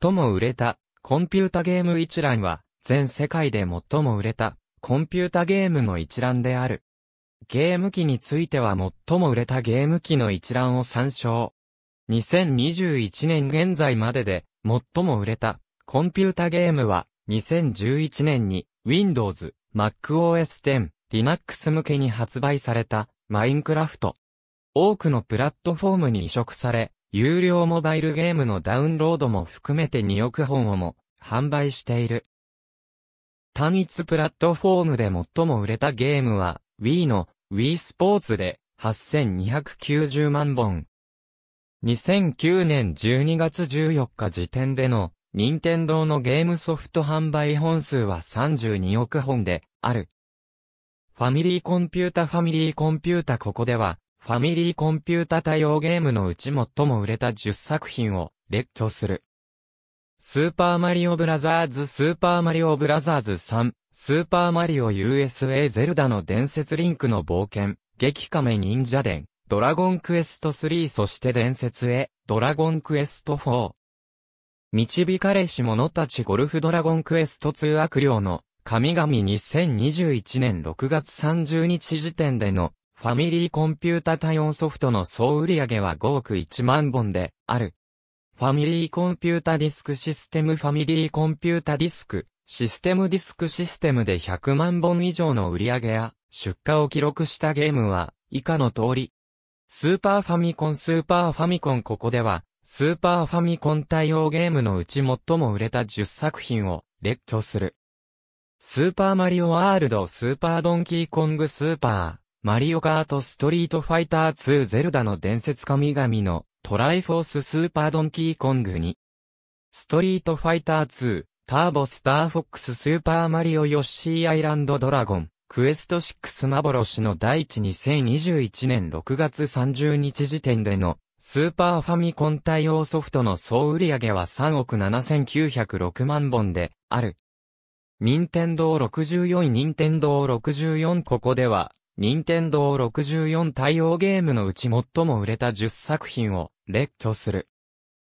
最も売れた、コンピュータゲーム一覧は、全世界で最も売れた、コンピュータゲームの一覧である。ゲーム機については最も売れたゲーム機の一覧を参照。2021年現在までで、最も売れた、コンピュータゲームは、2011年に、Windows、MacOS 10、Linux 向けに発売された、マインクラフト。多くのプラットフォームに移植され、有料モバイルゲームのダウンロードも含めて2億本をも販売している。単一プラットフォームで最も売れたゲームは Wii の Wii スポーツで8290万本。2009年12月14日時点での任天堂のゲームソフト販売本数は32億本である。ファミリーコンピュータファミリーコンピュータここではファミリーコンピュータ対応ゲームのうち最も売れた10作品を列挙する。スーパーマリオブラザーズスーパーマリオブラザーズ3スーパーマリオ USA ゼルダの伝説リンクの冒険激カメ忍者伝ドラゴンクエスト3そして伝説へドラゴンクエスト4導かれし者たちゴルフドラゴンクエスト2悪霊の神々2021年6月30日時点でのファミリーコンピュータ対応ソフトの総売上は5億1万本である。ファミリーコンピュータディスクシステムファミリーコンピュータディスク、システムディスクシステムで100万本以上の売り上げや出荷を記録したゲームは以下の通り。スーパーファミコンスーパーファミコンここではスーパーファミコン対応ゲームのうち最も売れた10作品を列挙する。スーパーマリオワールドスーパードンキーコングスーパーマリオカートストリートファイター2ゼルダの伝説神々のトライフォーススーパードンキーコングに、ストリートファイター2ターボスターフォックススーパーマリオヨッシーアイランドドラゴンクエスト6幻の第1 2021年6月30日時点でのスーパーファミコン対応ソフトの総売上は3億7906万本である。任天堂64位任天堂64ここでは任天堂64対応ゲームのうち最も売れた10作品を列挙する。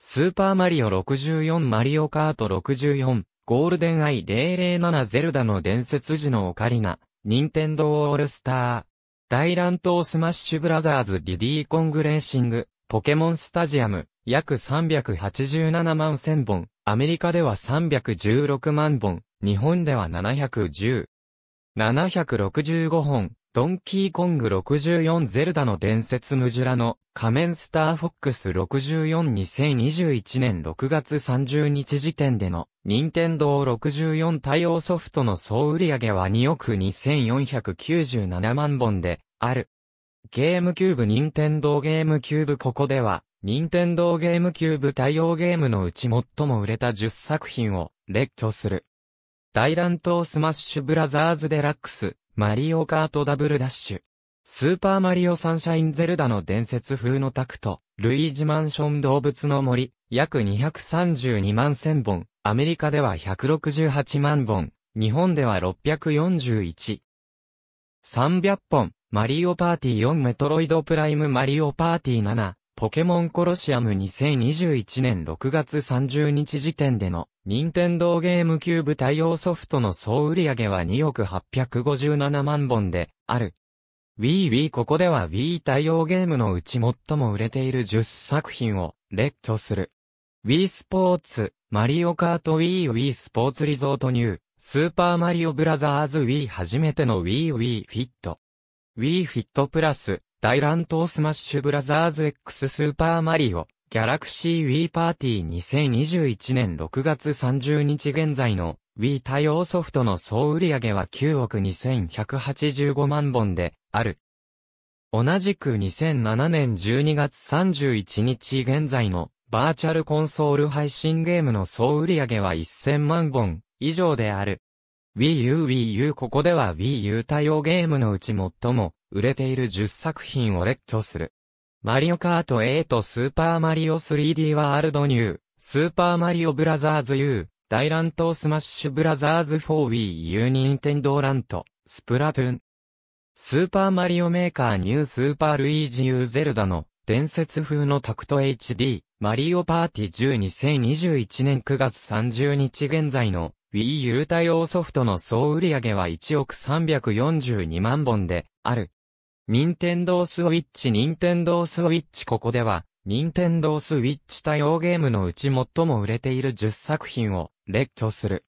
スーパーマリオ64マリオカート64、ゴールデンアイ007ゼルダの伝説時のオカリナ、ニンテンドーオールスター、大乱闘スマッシュブラザーズディディーコングレーシング、ポケモンスタジアム、約387万1000本、アメリカでは316万本、日本では710、765本、ドンキーコング64ゼルダの伝説ムジュラの仮面スターフォックス642021年6月30日時点での任天堂64対応ソフトの総売上は2億2497万本である。ゲームキューブ任天堂ゲームキューブここでは任天堂ゲームキューブ対応ゲームのうち最も売れた10作品を列挙する。大乱闘スマッシュブラザーズデラックス。マリオカートダブルダッシュ。スーパーマリオサンシャインゼルダの伝説風のタクト、ルイージマンション動物の森、約232万千本、アメリカでは168万本、日本では641。300本、マリオパーティー4メトロイドプライムマリオパーティー7、ポケモンコロシアム2021年6月30日時点での、任天堂ゲームキューブ対応ソフトの総売上は2億857万本で、ある。Wii Wii ここでは Wii 対応ゲームのうち最も売れている10作品を列挙する。Wii スポーツ、マリオカート Wii Wii スポーツリゾートニュー、スーパーマリオブラザーズ Wii 初めての Wii Wii フィット。Wii フィットプラス、大乱闘スマッシュブラザーズ X スーパーマリオ、ギャラクシー Wii パーティー2021年6月30日現在の Wii 対応ソフトの総売上は9億2185万本である。同じく2007年12月31日現在のバーチャルコンソール配信ゲームの総売上は1000万本以上である。Wii U Wii U ここでは Wii U 対応ゲームのうち最も売れている10作品を列挙する。マリオカート8スーパーマリオ 3D ワールドニュー、スーパーマリオブラザーズ U、大乱闘スマッシュブラザーズ 4Wii U ニンテンドーラント、スプラトゥーン。スーパーマリオメーカーニュースーパールイージ U ゼルダの伝説風のタクト HD、マリオパーティ10 2021年9月30日現在の Wii U 対応ソフトの総売上は1億342万本である。任天堂スウィッチ任天堂スウィッチここでは、任天堂スウィッチ対応ゲームのうち最も売れている10作品を列挙する。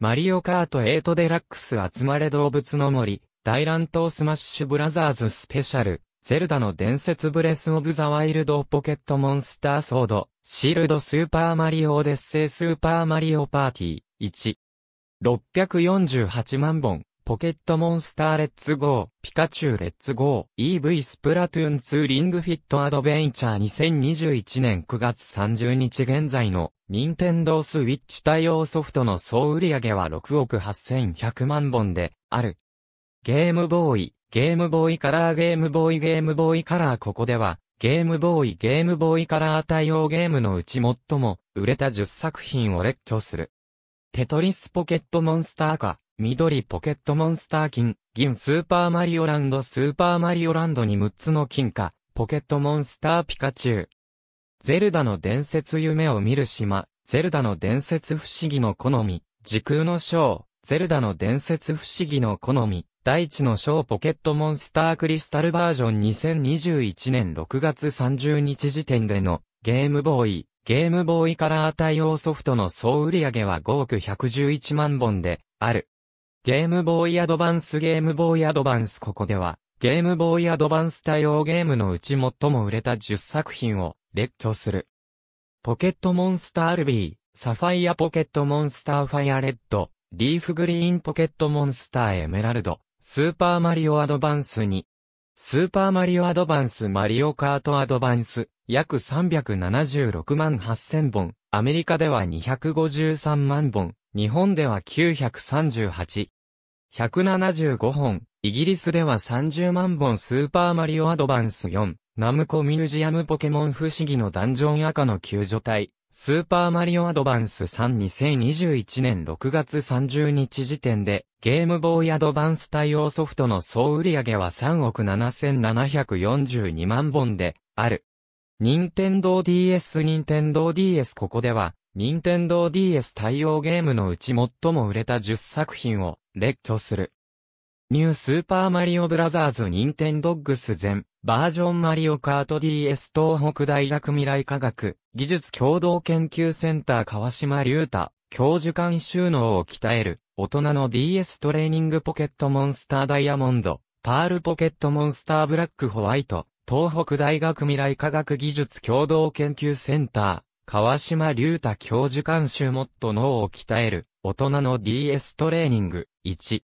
マリオカート8デラックス集まれ動物の森、大乱闘スマッシュブラザーズスペシャル、ゼルダの伝説ブレスオブザワイルドポケットモンスターソード、シールドスーパーマリオオデッセイスーパーマリオパーティー、1。648万本、ポケットモンスターレッツゴー、ピカチュウレッツゴー、EV スプラトゥーンツーリングフィットアドベンチャー2021年9月30日現在の、任天堂スイッチ対応ソフトの総売上は6億8100万本で、ある。ゲームボーイ、ゲームボーイカラーゲームボーイゲームボーイカラーここでは、ゲームボーイゲームボーイカラー対応ゲームのうち最も売れた10作品を列挙する。テトリスポケットモンスターか、緑ポケットモンスター金、銀スーパーマリオランドスーパーマリオランドに6つの金貨、ポケットモンスターピカチュウ。ゼルダの伝説夢を見る島、ゼルダの伝説不思議の好み、時空の章、ゼルダの伝説不思議の好み、大地の章ポケットモンスタークリスタルバージョン2021年6月30日時点でのゲームボーイ、ゲームボーイカラー対応ソフトの総売上は5億111万本である。ゲームボーイアドバンスゲームボーイアドバンスここでは、ゲームボーイアドバンス対応ゲームのうち最も売れた10作品を列挙する。ポケットモンスタールビー、サファイアポケットモンスターファイアレッド、リーフグリーンポケットモンスターエメラルド、スーパーマリオアドバンス2、スーパーマリオアドバンスマリオカートアドバンス、約376万8000本、アメリカでは253万本、日本では938、175本、イギリスでは30万本スーパーマリオアドバンス4、ナムコミュージアムポケモン不思議のダンジョン赤の救助隊、スーパーマリオアドバンス32021年6月30日時点で、ゲームボーイアドバンス対応ソフトの総売上は3億7742万本で、ある。任天堂 DS 任天堂 DS ここでは、任天堂 DS 対応ゲームのうち最も売れた10作品を列挙する。ニュースーパーマリオブラザーズニンテンドッグス全バージョンマリオカート DS 東北大学未来科学技術共同研究センター川島隆太教授間収納を鍛える大人の DS トレーニングポケットモンスターダイヤモンドパールポケットモンスターブラックホワイト東北大学未来科学技術共同研究センター川島隆太教授監修もっと脳を鍛える、大人の DS トレーニング、1。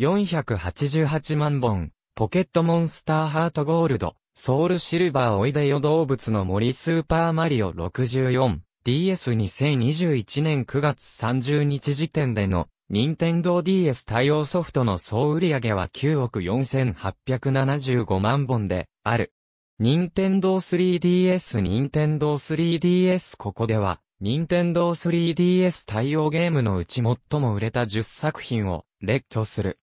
488万本、ポケットモンスターハートゴールド、ソウルシルバーおいでよ動物の森スーパーマリオ 64DS2021 年9月30日時点での、任天堂 DS 対応ソフトの総売上は9億4875万本で、ある。任天堂 3DS 任天堂 3DS ここでは、任天堂 3DS 対応ゲームのうち最も売れた10作品を列挙する。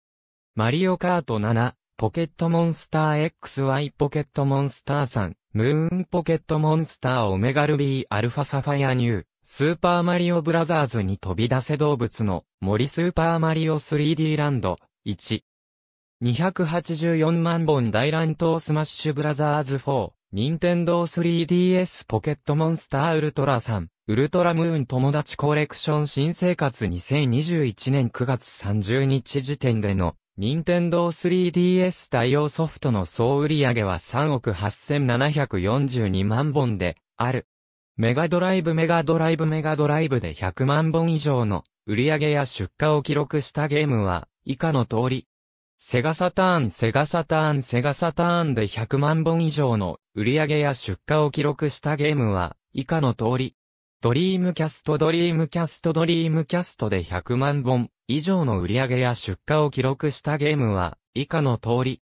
マリオカート7、ポケットモンスター XY ポケットモンスター3、ムーンポケットモンスターオメガルビーアルファサファイアニュー、スーパーマリオブラザーズに飛び出せ動物の森スーパーマリオ 3D ランド1、284万本大乱闘スマッシュブラザーズ4、任天堂 3DS ポケットモンスターウルトラ3、ウルトラムーン友達コレクション新生活2021年9月30日時点での、任天堂 3DS 対応ソフトの総売上は3億8742万本で、ある。メガドライブメガドライブメガドライブで100万本以上の売上や出荷を記録したゲームは以下の通りセガサターン、セガサターン、セガサターンで100万本以上の売り上げや出荷を記録したゲームは以下の通り。ドリームキャスト、ドリームキャスト、ドリームキャストで100万本以上の売り上げや出荷を記録したゲームは以下の通り。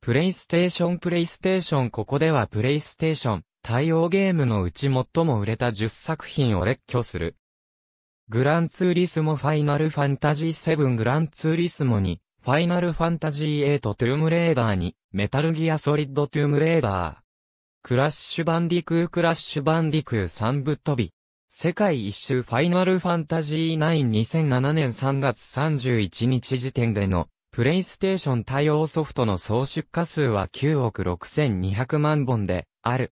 プレイステーション、プレイステーション、ここではプレイステーション対応ゲームのうち最も売れた10作品を列挙する。グランツーリスモファイナルファンタジー7グランツーリスモにファイナルファンタジー8トゥームレーダーに、メタルギアソリッドトゥームレーダー。クラッシュバンディクークラッシュバンディクー3ぶっ飛び。世界一周ファイナルファンタジー92007年3月31日時点での、プレイステーション対応ソフトの総出荷数は9億6200万本で、ある。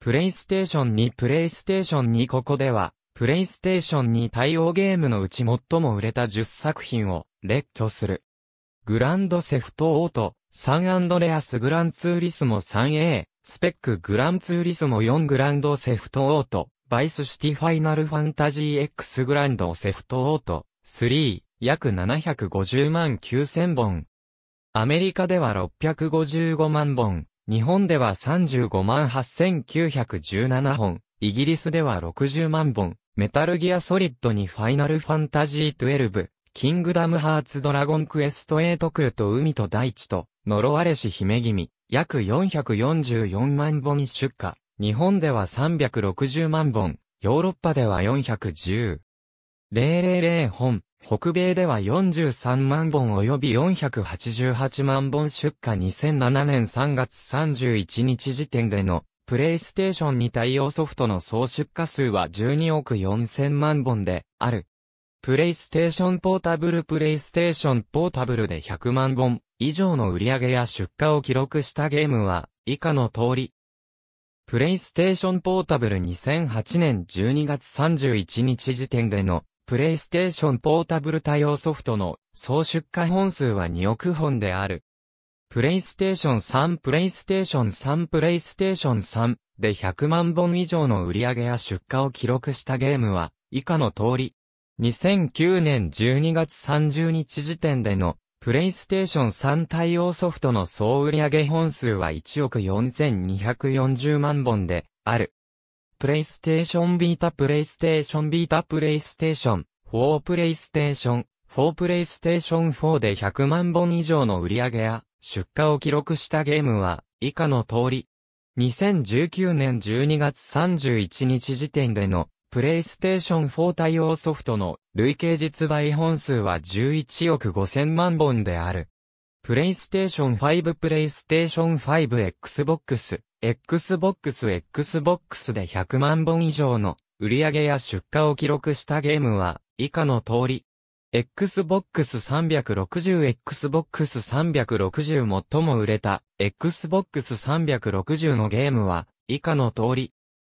プレイステーション2プレイステーション2ここでは、プレイステーション2対応ゲームのうち最も売れた10作品を列挙する。グランドセフトオート、サンアンドレアスグランツーリスモ 3A、スペックグランツーリスモ4グランドセフトオート、バイスシティファイナルファンタジー X グランドセフトオート、3、約750万9000本。アメリカでは655万本、日本では35万8917本、イギリスでは60万本、メタルギアソリッドにファイナルファンタジー12、キングダムハーツドラゴンクエスト8空と海と大地と、呪われし姫君、約444万本に出荷。日本では360万本、ヨーロッパでは410。000本、北米では43万本及び488万本出荷2007年3月31日時点でのプレイステーションに対応ソフトの総出荷数は12億4000万本である。プレイステーションポータブルプレイステーションポータブルで100万本以上の売り上げや出荷を記録したゲームは以下の通り。プレイステーションポータブル2008年12月31日時点でのプレイステーションポータブル対応ソフトの総出荷本数は2億本である。プレイステーション3プレイステーション3プレイステーション3で100万本以上の売り上げや出荷を記録したゲームは以下の通り。2009年12月30日時点での、プレイステーション3対応ソフトの総売上本数は1億4240万本で、ある。プレイステーションビータプレイステーションビータプレイステーション、4プレイステーション、4プレイステーション4で100万本以上の売り上げや出荷を記録したゲームは以下の通り。2019年12月31日時点でのプレイステーション4対応ソフトの累計実売本数は11億5000万本である。プレイステーション5プレイステーション5 Xbox、Xbox、Xbox で100万本以上の売り上げや出荷を記録したゲームは以下の通り。Xbox 360 Xbox 360最も売れた Xbox 360のゲームは以下の通り。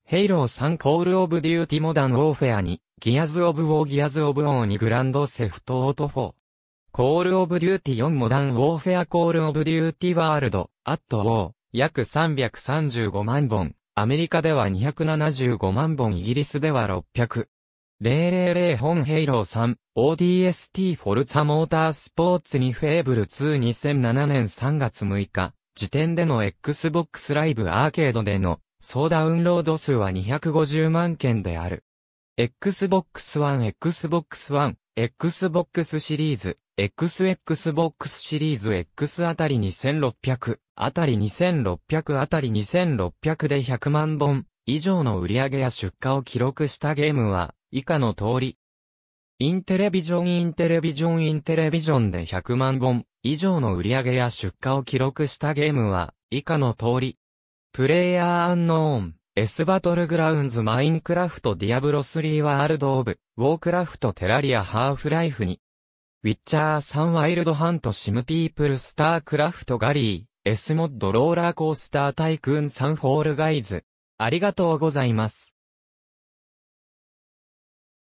ヘイロー3コールオブデューティモダンウォーフェアに、ギアズオブウォーギアズオブオーにグランドセフトオート4。コールオブデューティ4モダンウォーフェアコールオブデューティワールド、アットウォー、約335万本、アメリカでは275万本、イギリスでは600。000本ヘイロー3、ODST フォルツァモータースポーツにフェーブル2 2007年3月6日、時点での Xbox ライブアーケードでの総ダウンロード数は250万件である。Xbox One、Xbox One、Xbox シリーズ、XXbox シリーズ X あたり2600、あたり2600あたり2600で100万本以上の売り上げや出荷を記録したゲームは以下の通り。インテレビジョンインテレビジョンインテレビジョンで100万本以上の売り上げや出荷を記録したゲームは以下の通り。プレイヤーアンノーン、S バトルグラウンズマインクラフトディアブロ3ワールドオブ、ウォークラフトテラリアハーフライフに、ウィッチャー3ワイルドハントシムピープルスタークラフトガリー、S モッドローラーコースタータイクーン3ホールガイズ。ありがとうございます。